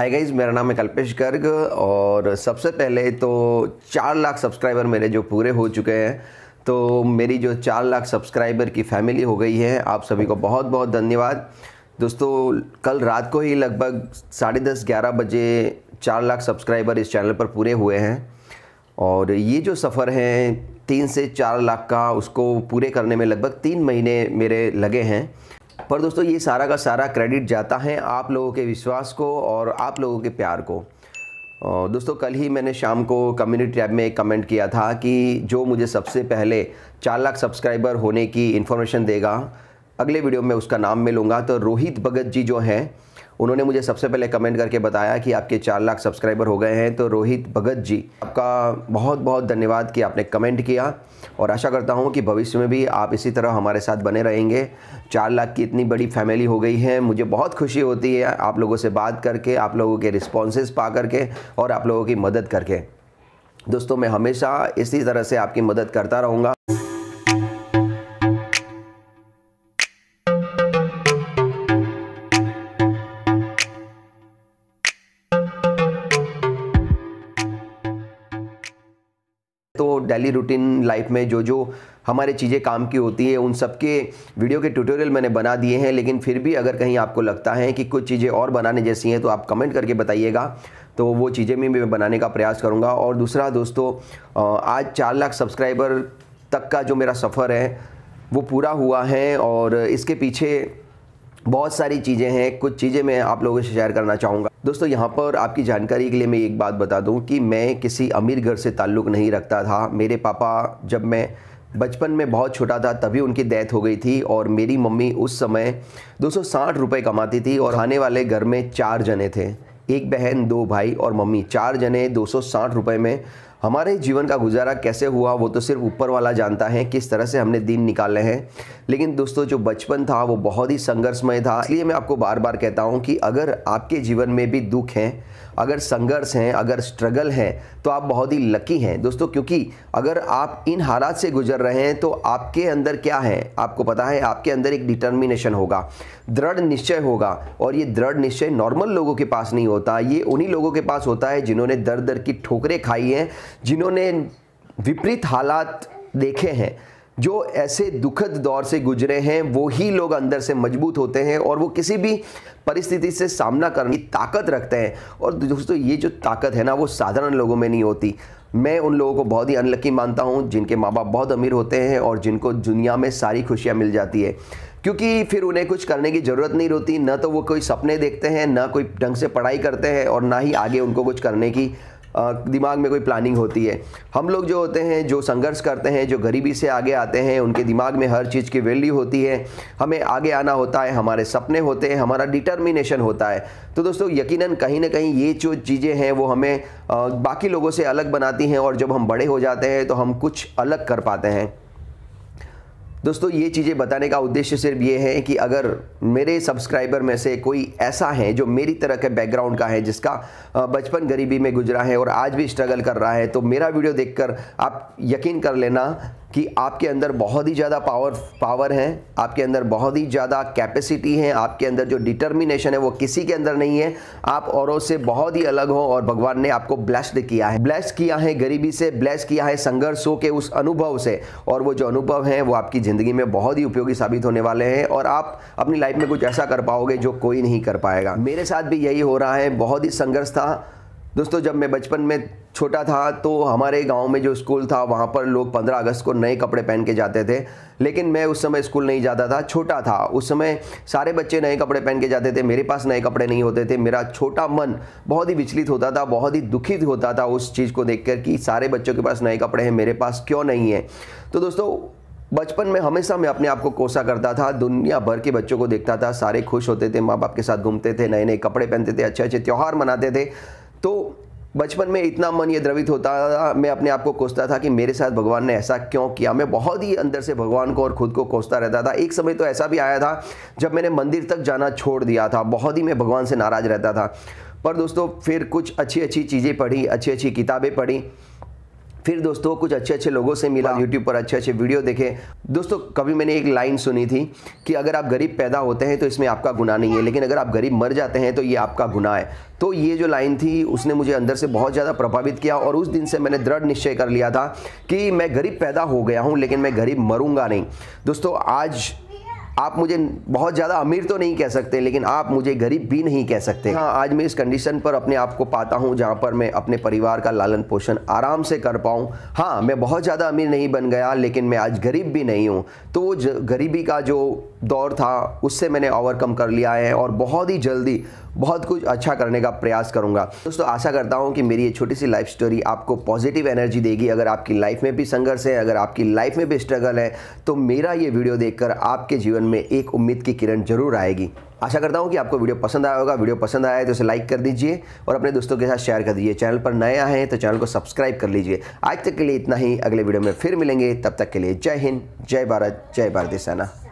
hi guys मेरा नाम है कल्पेश गर्ग और सबसे पहले तो चार लाख सब्सक्राइबर मेरे जो पूरे हो चुके हैं तो मेरी जो चार लाख सब्सक्राइबर की फैमिली हो गई है आप सभी को बहुत बहुत धन्यवाद दोस्तों कल रात को ही लगभग साढ़े दस ग्यारह बजे चार लाख सब्सक्राइबर इस चैनल पर पूरे हुए हैं और ये जो सफ़र है तीन से चार लाख का उसको पूरे करने में लगभग तीन महीने मेरे लगे हैं पर दोस्तों ये सारा का सारा क्रेडिट जाता है आप लोगों के विश्वास को और आप लोगों के प्यार को दोस्तों कल ही मैंने शाम को कम्युनिटी ऐप में एक कमेंट किया था कि जो मुझे सबसे पहले चार लाख सब्सक्राइबर होने की इन्फॉर्मेशन देगा अगले वीडियो में उसका नाम मिलूँगा लूँगा तो रोहित भगत जी जो हैं उन्होंने मुझे सबसे पहले कमेंट करके बताया कि आपके चार लाख सब्सक्राइबर हो गए हैं तो रोहित भगत जी आपका बहुत बहुत धन्यवाद कि आपने कमेंट किया और आशा करता हूँ कि भविष्य में भी आप इसी तरह हमारे साथ बने रहेंगे चार लाख की इतनी बड़ी फैमिली हो गई है मुझे बहुत खुशी होती है आप लोगों से बात करके आप लोगों के रिस्पॉन्सेज पा करके और आप लोगों की मदद करके दोस्तों मैं हमेशा इसी तरह से आपकी मदद करता रहूँगा तो डेली रूटीन लाइफ में जो जो हमारे चीज़ें काम की होती है उन सब के वीडियो के ट्यूटोरियल मैंने बना दिए हैं लेकिन फिर भी अगर कहीं आपको लगता है कि कुछ चीज़ें और बनाने जैसी हैं तो आप कमेंट करके बताइएगा तो वो चीज़ें भी मैं बनाने का प्रयास करूँगा और दूसरा दोस्तों आज चार लाख सब्सक्राइबर तक का जो मेरा सफ़र है वो पूरा हुआ है और इसके पीछे बहुत सारी चीज़ें हैं कुछ चीज़ें मैं आप लोगों से शेयर करना चाहूँगा दोस्तों यहाँ पर आपकी जानकारी के लिए मैं एक बात बता दूँ कि मैं किसी अमीर घर से ताल्लुक़ नहीं रखता था मेरे पापा जब मैं बचपन में बहुत छोटा था तभी उनकी डेथ हो गई थी और मेरी मम्मी उस समय दो सौ कमाती थी और आने वाले घर में चार जने थे एक बहन दो भाई और मम्मी चार जने दो सौ में हमारे जीवन का गुजारा कैसे हुआ वो तो सिर्फ ऊपर वाला जानता है किस तरह से हमने दिन निकाले हैं लेकिन दोस्तों जो बचपन था वो बहुत ही संघर्षमय था इसलिए मैं आपको बार बार कहता हूँ कि अगर आपके जीवन में भी दुख हैं अगर संघर्ष हैं अगर स्ट्रगल हैं तो आप बहुत ही लकी हैं दोस्तों क्योंकि अगर आप इन हालात से गुजर रहे हैं तो आपके अंदर क्या है आपको पता है आपके अंदर एक डिटर्मिनेशन होगा दृढ़ निश्चय होगा और ये दृढ़ निश्चय नॉर्मल लोगों के पास नहीं होता ये उन्हीं लोगों के पास होता है जिन्होंने दर दर की ठोकरें खाई हैं जिन्होंने विपरीत हालात देखे हैं जो ऐसे दुखद दौर से गुजरे हैं वो ही लोग अंदर से मजबूत होते हैं और वो किसी भी परिस्थिति से सामना करने की ताकत रखते हैं और दोस्तों ये जो ताकत है ना वो साधारण लोगों में नहीं होती मैं उन लोगों को बहुत ही अनलक्की मानता हूँ जिनके माँ बाप बहुत अमीर होते हैं और जिनको दुनिया में सारी खुशियाँ मिल जाती है क्योंकि फिर उन्हें कुछ करने की ज़रूरत नहीं होती ना तो वो कोई सपने देखते हैं ना कोई ढंग से पढ़ाई करते हैं और ना ही आगे उनको कुछ करने की दिमाग में कोई प्लानिंग होती है हम लोग जो होते हैं जो संघर्ष करते हैं जो गरीबी से आगे आते हैं उनके दिमाग में हर चीज़ की वैल्यू होती है हमें आगे आना होता है हमारे सपने होते हैं हमारा डिटर्मिनेशन होता है तो दोस्तों यकीनन कहीं ना कहीं ये जो चीज़ें हैं वो हमें बाकी लोगों से अलग बनाती हैं और जब हम बड़े हो जाते हैं तो हम कुछ अलग कर पाते हैं दोस्तों ये चीज़ें बताने का उद्देश्य सिर्फ ये है कि अगर मेरे सब्सक्राइबर में से कोई ऐसा है जो मेरी तरह के बैकग्राउंड का है जिसका बचपन गरीबी में गुजरा है और आज भी स्ट्रगल कर रहा है तो मेरा वीडियो देखकर आप यकीन कर लेना कि आपके अंदर बहुत ही ज़्यादा पावर पावर है आपके अंदर बहुत ही ज़्यादा कैपेसिटी है आपके अंदर जो डिटर्मिनेशन है वो किसी के अंदर नहीं है आप औरों से बहुत ही अलग हो और भगवान ने आपको ब्लेस्ड किया है ब्लेस किया है गरीबी से ब्लेस किया है संघर्षों के उस अनुभव से और वो जो अनुभव हैं वो आपकी ज़िंदगी में बहुत ही उपयोगी साबित होने वाले हैं और आप अपनी लाइफ में कुछ ऐसा कर पाओगे जो कोई नहीं कर पाएगा मेरे साथ भी यही हो रहा है बहुत ही संघर्ष था दोस्तों जब मैं बचपन में छोटा था तो हमारे गांव में जो स्कूल था वहाँ पर लोग 15 अगस्त को नए कपड़े पहन के जाते थे लेकिन मैं उस समय स्कूल नहीं जाता था छोटा था उस समय सारे बच्चे नए कपड़े पहन के जाते थे मेरे पास नए कपड़े नहीं होते थे मेरा छोटा मन बहुत ही विचलित होता था बहुत ही दुखित होता था उस चीज़ को देख कि सारे बच्चों के पास नए कपड़े हैं मेरे पास क्यों नहीं है तो दोस्तों बचपन में हमेशा मैं अपने आप को कोसा करता था दुनिया भर के बच्चों को देखता था सारे खुश होते थे माँ बाप के साथ घूमते थे नए नए कपड़े पहनते थे अच्छे अच्छे त्यौहार मनाते थे तो बचपन में इतना मन ये द्रवित होता था मैं अपने आप को कोसता था कि मेरे साथ भगवान ने ऐसा क्यों किया मैं बहुत ही अंदर से भगवान को और खुद को कोसता रहता था एक समय तो ऐसा भी आया था जब मैंने मंदिर तक जाना छोड़ दिया था बहुत ही मैं भगवान से नाराज़ रहता था पर दोस्तों फिर कुछ अच्छी अच्छी चीज़ें पढ़ी अच्छी अच्छी किताबें पढ़ी फिर दोस्तों कुछ अच्छे अच्छे लोगों से मिला यूट्यूब पर अच्छे अच्छे वीडियो देखे दोस्तों कभी मैंने एक लाइन सुनी थी कि अगर आप गरीब पैदा होते हैं तो इसमें आपका गुना नहीं है लेकिन अगर आप गरीब मर जाते हैं तो ये आपका गुना है तो ये जो लाइन थी उसने मुझे अंदर से बहुत ज़्यादा प्रभावित किया और उस दिन से मैंने दृढ़ निश्चय कर लिया था कि मैं गरीब पैदा हो गया हूँ लेकिन मैं गरीब मरूंगा नहीं दोस्तों आज आप मुझे बहुत ज़्यादा अमीर तो नहीं कह सकते लेकिन आप मुझे गरीब भी नहीं कह सकते हाँ आज मैं इस कंडीशन पर अपने आप को पाता हूँ जहाँ पर मैं अपने परिवार का लालन पोषण आराम से कर पाऊँ हाँ मैं बहुत ज़्यादा अमीर नहीं बन गया लेकिन मैं आज गरीब भी नहीं हूँ तो वो गरीबी का जो दौर था उससे मैंने ओवरकम कर लिया है और बहुत ही जल्दी बहुत कुछ अच्छा करने का प्रयास करूंगा दोस्तों आशा करता हूं कि मेरी ये छोटी सी लाइफ स्टोरी आपको पॉजिटिव एनर्जी देगी अगर आपकी लाइफ में भी संघर्ष है अगर आपकी लाइफ में भी स्ट्रगल है तो मेरा ये वीडियो देखकर आपके जीवन में एक उम्मीद की किरण जरूर आएगी आशा करता हूँ कि आपको वीडियो पसंद आया होगा वीडियो पसंद आया है तो इसे लाइक कर दीजिए और अपने दोस्तों के साथ शेयर कर दीजिए चैनल पर नए आए हैं तो चैनल को सब्सक्राइब कर लीजिए आज तक के लिए इतना ही अगले वीडियो में फिर मिलेंगे तब तक के लिए जय हिंद जय भारत जय भारतीय सेना